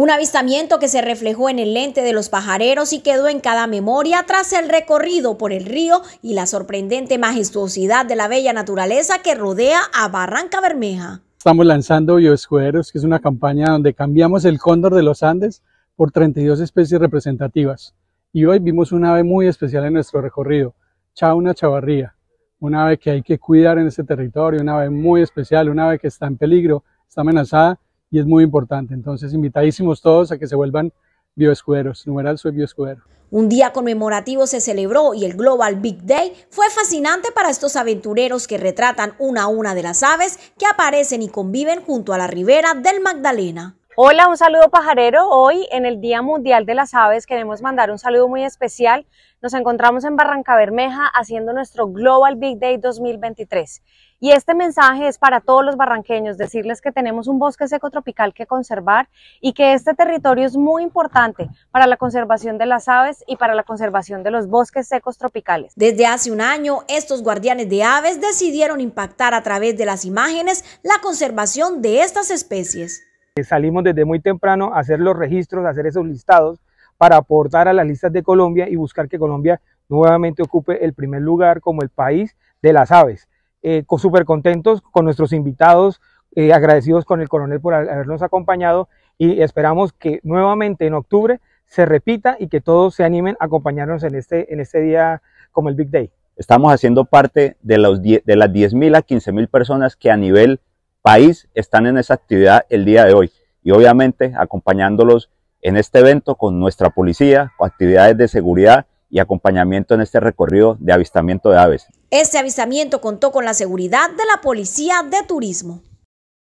Un avistamiento que se reflejó en el lente de los pajareros y quedó en cada memoria tras el recorrido por el río y la sorprendente majestuosidad de la bella naturaleza que rodea a Barranca Bermeja. Estamos lanzando Bioscuderos, que es una campaña donde cambiamos el cóndor de los Andes por 32 especies representativas. Y hoy vimos un ave muy especial en nuestro recorrido, Chauna chavarría, una ave que hay que cuidar en ese territorio, una ave muy especial, una ave que está en peligro, está amenazada y es muy importante. Entonces, invitadísimos todos a que se vuelvan bioescuderos. Numeral soy bioescudero. Un día conmemorativo se celebró y el Global Big Day fue fascinante para estos aventureros que retratan una a una de las aves que aparecen y conviven junto a la ribera del Magdalena. Hola, un saludo pajarero. Hoy, en el Día Mundial de las Aves, queremos mandar un saludo muy especial. Nos encontramos en Barranca Bermeja haciendo nuestro Global Big Day 2023. Y este mensaje es para todos los barranqueños, decirles que tenemos un bosque seco tropical que conservar y que este territorio es muy importante para la conservación de las aves y para la conservación de los bosques secos tropicales. Desde hace un año, estos guardianes de aves decidieron impactar a través de las imágenes la conservación de estas especies. Salimos desde muy temprano a hacer los registros, a hacer esos listados para aportar a las listas de Colombia y buscar que Colombia nuevamente ocupe el primer lugar como el país de las aves. Eh, Súper contentos con nuestros invitados, eh, agradecidos con el coronel por habernos acompañado y esperamos que nuevamente en octubre se repita y que todos se animen a acompañarnos en este, en este día como el Big Day. Estamos haciendo parte de, los de las 10.000 a 15.000 personas que a nivel país están en esa actividad el día de hoy y obviamente acompañándolos en este evento con nuestra policía, actividades de seguridad y acompañamiento en este recorrido de avistamiento de aves. Este avistamiento contó con la seguridad de la Policía de Turismo.